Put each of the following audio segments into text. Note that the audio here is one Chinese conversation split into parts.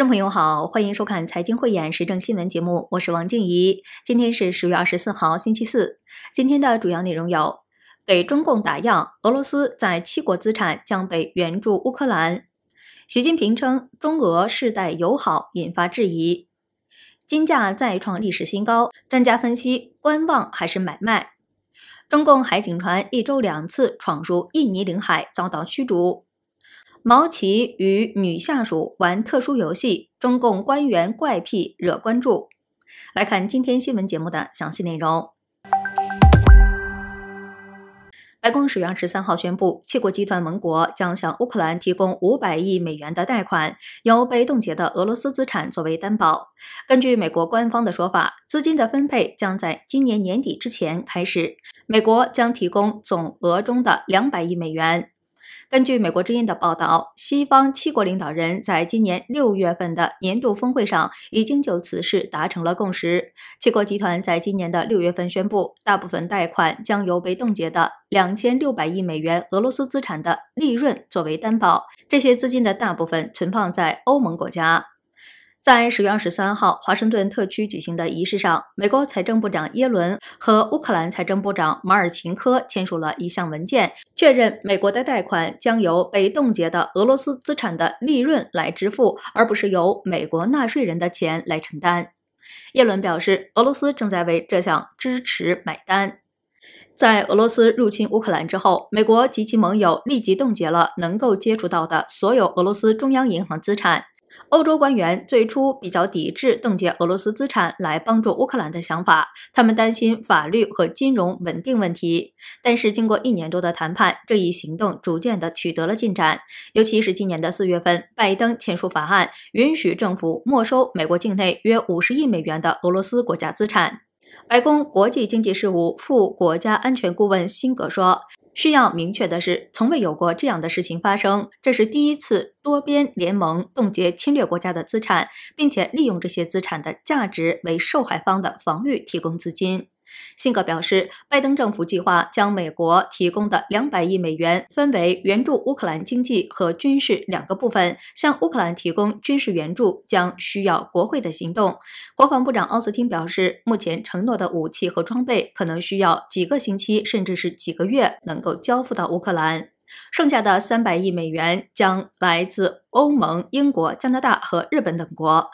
观众朋友好，欢迎收看《财经慧眼·时政新闻》节目，我是王静怡。今天是十月二十四号，星期四。今天的主要内容有：给中共打样，俄罗斯在七国资产将被援助乌克兰；习近平称中俄世代友好引发质疑；金价再创历史新高，专家分析观望还是买卖；中共海警船一周两次闯入印尼领海，遭到驱逐。毛奇与女下属玩特殊游戏，中共官员怪癖惹关注。来看今天新闻节目的详细内容。白宫十月二十三号宣布，七国集团盟国将向乌克兰提供五百亿美元的贷款，由被冻结的俄罗斯资产作为担保。根据美国官方的说法，资金的分配将在今年年底之前开始。美国将提供总额中的两百亿美元。根据《美国之音》的报道，西方七国领导人在今年六月份的年度峰会上已经就此事达成了共识。七国集团在今年的六月份宣布，大部分贷款将由被冻结的两千六百亿美元俄罗斯资产的利润作为担保。这些资金的大部分存放在欧盟国家。在十月二十三号，华盛顿特区举行的仪式上，美国财政部长耶伦和乌克兰财政部长马尔琴科签署了一项文件，确认美国的贷款将由被冻结的俄罗斯资产的利润来支付，而不是由美国纳税人的钱来承担。耶伦表示，俄罗斯正在为这项支持买单。在俄罗斯入侵乌克兰之后，美国及其盟友立即冻结了能够接触到的所有俄罗斯中央银行资产。欧洲官员最初比较抵制冻结俄罗斯资产来帮助乌克兰的想法，他们担心法律和金融稳定问题。但是经过一年多的谈判，这一行动逐渐的取得了进展，尤其是今年的四月份，拜登签署法案，允许政府没收美国境内约五十亿美元的俄罗斯国家资产。白宫国际经济事务副国家安全顾问辛格说：“需要明确的是，从未有过这样的事情发生。这是第一次多边联盟冻结侵略国家的资产，并且利用这些资产的价值为受害方的防御提供资金。”辛格表示，拜登政府计划将美国提供的两百亿美元分为援助乌克兰经济和军事两个部分。向乌克兰提供军事援助将需要国会的行动。国防部长奥斯汀表示，目前承诺的武器和装备可能需要几个星期，甚至是几个月，能够交付到乌克兰。剩下的三百亿美元将来自欧盟、英国、加拿大和日本等国。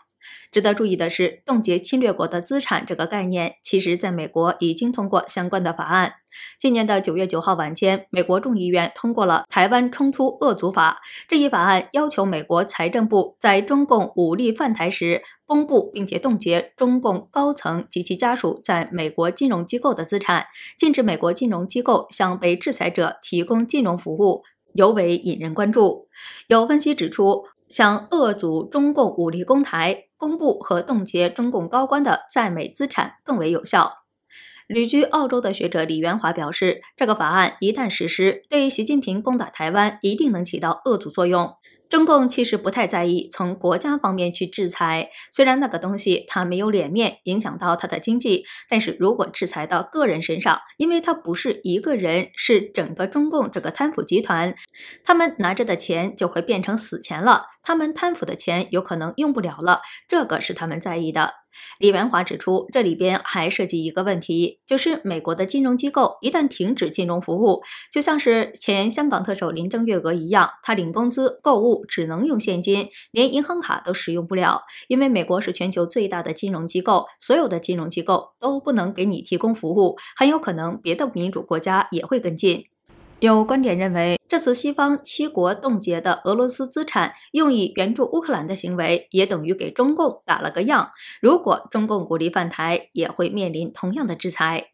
值得注意的是，冻结侵略国的资产这个概念，其实在美国已经通过相关的法案。今年的九月九号晚间，美国众议院通过了《台湾冲突遏阻法》。这一法案要求美国财政部在中共武力犯台时，公布并且冻结中共高层及其家属在美国金融机构的资产，禁止美国金融机构向被制裁者提供金融服务，尤为引人关注。有分析指出，想遏阻中共武力攻台。公布和冻结中共高官的在美资产更为有效。旅居澳洲的学者李元华表示，这个法案一旦实施，对习近平攻打台湾一定能起到遏阻作用。中共其实不太在意从国家方面去制裁，虽然那个东西他没有脸面，影响到他的经济，但是如果制裁到个人身上，因为他不是一个人，是整个中共这个贪腐集团，他们拿着的钱就会变成死钱了，他们贪腐的钱有可能用不了了，这个是他们在意的。李元华指出，这里边还涉及一个问题，就是美国的金融机构一旦停止金融服务，就像是前香港特首林郑月娥一样，他领工资购物。只能用现金，连银行卡都使用不了，因为美国是全球最大的金融机构，所有的金融机构都不能给你提供服务。很有可能别的民主国家也会跟进。有观点认为，这次西方七国冻结的俄罗斯资产用以援助乌克兰的行为，也等于给中共打了个样。如果中共鼓励犯台，也会面临同样的制裁。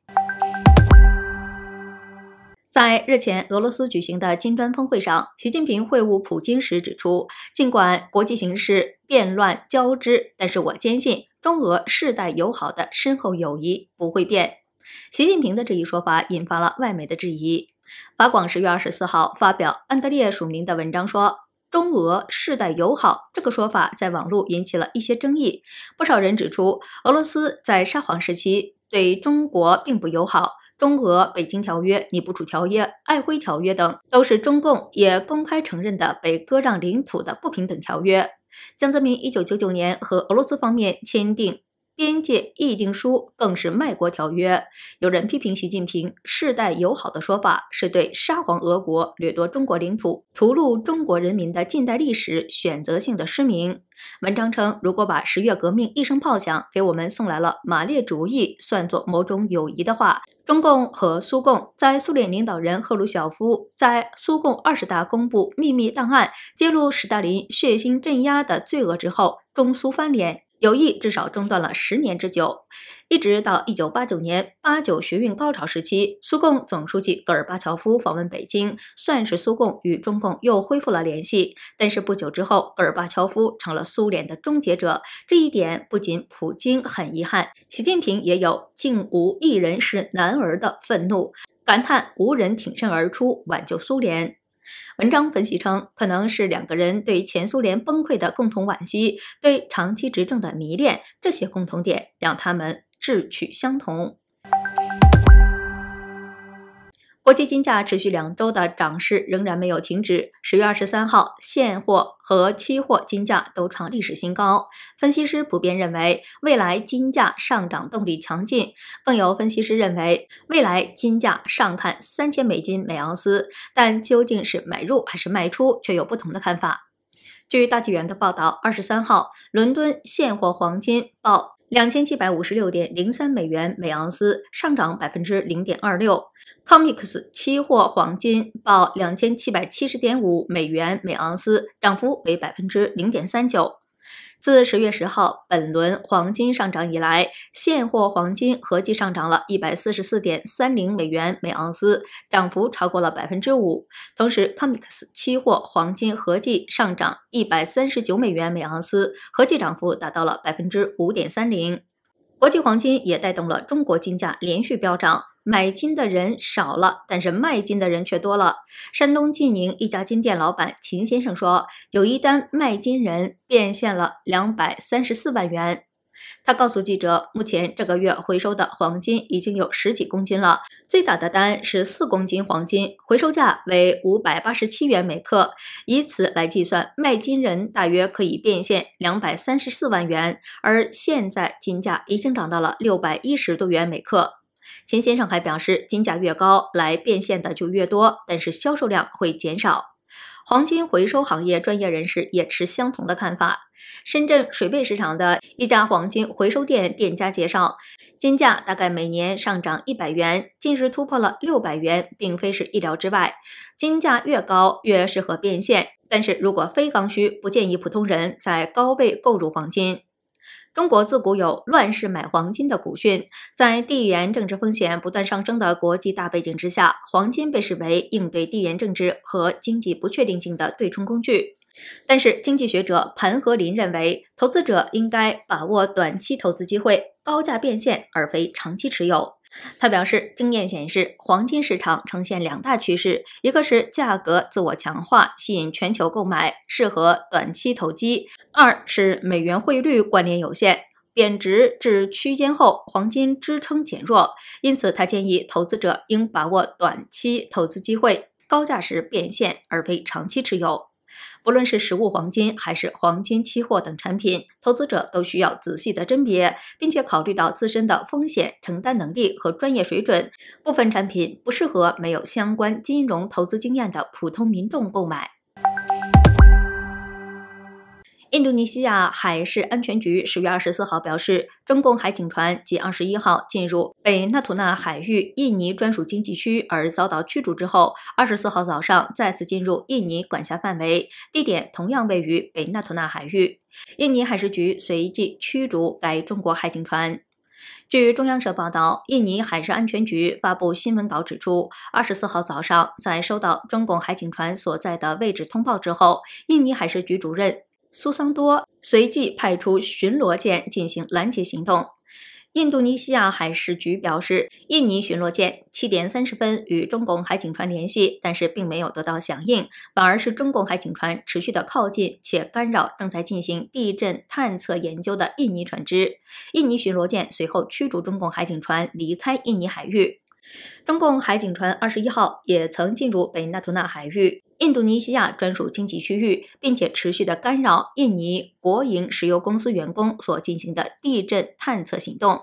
在日前俄罗斯举行的金砖峰会上，习近平会晤普京时指出，尽管国际形势变乱交织，但是我坚信中俄世代友好的深厚友谊不会变。习近平的这一说法引发了外媒的质疑。法广十月二十四号发表安德烈署名的文章说，中俄世代友好这个说法在网络引起了一些争议。不少人指出，俄罗斯在沙皇时期对中国并不友好。中俄《北京条约》、《尼布楚条约》、《瑷珲条约》等，都是中共也公开承认的被割让领土的不平等条约。江泽民一九九九年和俄罗斯方面签订。边界议定书更是卖国条约。有人批评习近平“世代友好的说法”是对沙皇俄国掠夺中国领土、屠戮中国人民的近代历史选择性的失明。文章称，如果把十月革命一声炮响给我们送来了马列主义算作某种友谊的话，中共和苏共在苏联领导人赫鲁晓夫在苏共二十大公布秘密档案、揭露斯大林血腥镇压的罪恶之后，中苏翻脸。友谊至少中断了十年之久，一直到一九八九年八九学运高潮时期，苏共总书记戈尔巴乔夫访问北京，算是苏共与中共又恢复了联系。但是不久之后，戈尔巴乔夫成了苏联的终结者，这一点不仅普京很遗憾，习近平也有“竟无一人是男儿”的愤怒，感叹无人挺身而出挽救苏联。文章分析称，可能是两个人对前苏联崩溃的共同惋惜，对长期执政的迷恋，这些共同点让他们志趣相同。国际金价持续两周的涨势仍然没有停止。十月二十三号，现货和期货金价都创历史新高。分析师普遍认为，未来金价上涨动力强劲。更有分析师认为，未来金价上看三千美金每盎司。但究竟是买入还是卖出，却有不同的看法。据大纪元的报道，二十三号，伦敦现货黄金报。两千七百五十六点零三美元每盎司，上涨百分之零点二六。Comex 期货黄金报两千七百七十点五美元每盎司，涨幅为百分之零点三九。自十月十号本轮黄金上涨以来，现货黄金合计上涨了一百四十四点三零美元每盎司，涨幅超过了百分之五。同时，COMEX 期货黄金合计上涨一百三十九美元每盎司，合计涨幅达到了百分之五点三零。国际黄金也带动了中国金价连续飙涨。买金的人少了，但是卖金的人却多了。山东济宁一家金店老板秦先生说，有一单卖金人变现了两百三十四万元。他告诉记者，目前这个月回收的黄金已经有十几公斤了，最大的单是四公斤黄金，回收价为五百八十七元每克。以此来计算，卖金人大约可以变现两百三十四万元。而现在金价已经涨到了六百一十多元每克。秦先生还表示，金价越高，来变现的就越多，但是销售量会减少。黄金回收行业专业人士也持相同的看法。深圳水贝市场的一家黄金回收店店家介绍，金价大概每年上涨一百元，近日突破了六百元，并非是意料之外。金价越高，越适合变现，但是如果非刚需，不建议普通人在高位购入黄金。中国自古有“乱世买黄金”的古训，在地缘政治风险不断上升的国际大背景之下，黄金被视为应对地缘政治和经济不确定性的对冲工具。但是，经济学者潘和林认为，投资者应该把握短期投资机会，高价变现，而非长期持有。他表示，经验显示，黄金市场呈现两大趋势：一个是价格自我强化，吸引全球购买，适合短期投机；二是美元汇率关联有限，贬值至区间后，黄金支撑减弱。因此，他建议投资者应把握短期投资机会，高价时变现，而非长期持有。不论是实物黄金还是黄金期货等产品，投资者都需要仔细的甄别，并且考虑到自身的风险承担能力和专业水准，部分产品不适合没有相关金融投资经验的普通民众购买。印度尼西亚海事安全局十月二十四号表示，中共海警船及二十一号进入北纳图纳海域印尼专属经济区而遭到驱逐之后，二十四号早上再次进入印尼管辖范围，地点同样位于北纳图纳海域。印尼海事局随即驱逐该中国海警船。据中央社报道，印尼海事安全局发布新闻稿指出，二十四号早上在收到中共海警船所在的位置通报之后，印尼海事局主任。苏桑多随即派出巡逻舰进行拦截行动。印度尼西亚海事局表示，印尼巡逻舰七点三十分与中共海警船联系，但是并没有得到响应，反而是中共海警船持续的靠近且干扰正在进行地震探测研究的印尼船只。印尼巡逻舰随后驱逐中共海警船离开印尼海域。中共海警船二十一号也曾进入北纳图纳海域。印度尼西亚专属经济区域，并且持续的干扰印尼国营石油公司员工所进行的地震探测行动。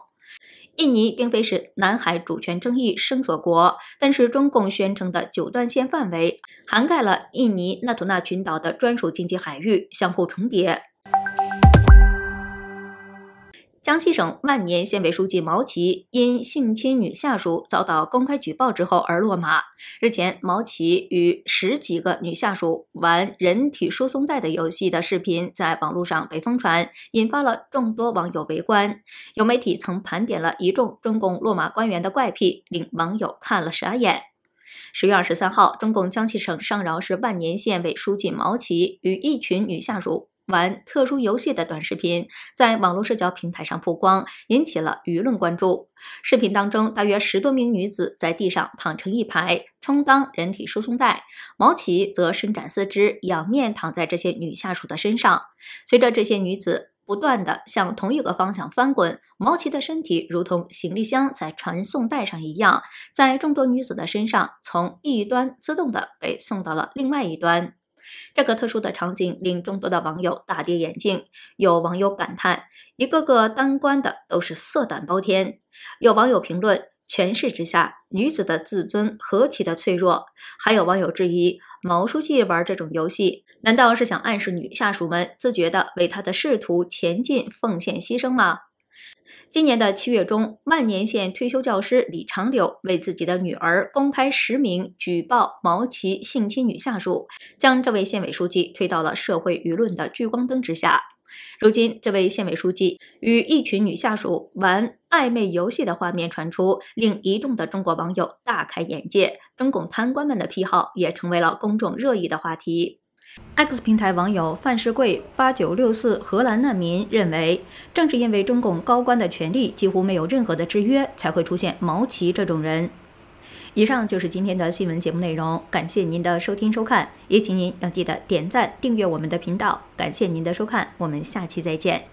印尼并非是南海主权争议生索国，但是中共宣称的九段线范围涵盖了印尼纳土纳群岛的专属经济海域，相互重叠。江西省万年县委书记毛奇因性侵女下属遭到公开举报之后而落马。日前，毛奇与十几个女下属玩人体输送带的游戏的视频在网络上被疯传，引发了众多网友围观。有媒体曾盘点了一众中共落马官员的怪癖，令网友看了傻眼。十月二十三号，中共江西省上饶市万年县委书记毛奇与一群女下属。玩特殊游戏的短视频在网络社交平台上曝光，引起了舆论关注。视频当中，大约十多名女子在地上躺成一排，充当人体输送带，毛奇则伸展四肢，仰面躺在这些女下属的身上。随着这些女子不断的向同一个方向翻滚，毛奇的身体如同行李箱在传送带上一样，在众多女子的身上从一端自动的被送到了另外一端。这个特殊的场景令众多的网友大跌眼镜。有网友感叹：“一个个当官的都是色胆包天。”有网友评论：“权势之下，女子的自尊何其的脆弱。”还有网友质疑：“毛书记玩这种游戏，难道是想暗示女下属们自觉的为他的仕途前进奉献牺牲吗？”今年的七月中，万年县退休教师李长柳为自己的女儿公开实名举报毛奇性侵女下属，将这位县委书记推到了社会舆论的聚光灯之下。如今，这位县委书记与一群女下属玩暧昧游戏的画面传出，令一众的中国网友大开眼界。中共贪官们的癖好也成为了公众热议的话题。X 平台网友范世贵八九六四荷兰难民认为，正是因为中共高官的权力几乎没有任何的制约，才会出现毛奇这种人。以上就是今天的新闻节目内容，感谢您的收听收看，也请您要记得点赞订阅我们的频道。感谢您的收看，我们下期再见。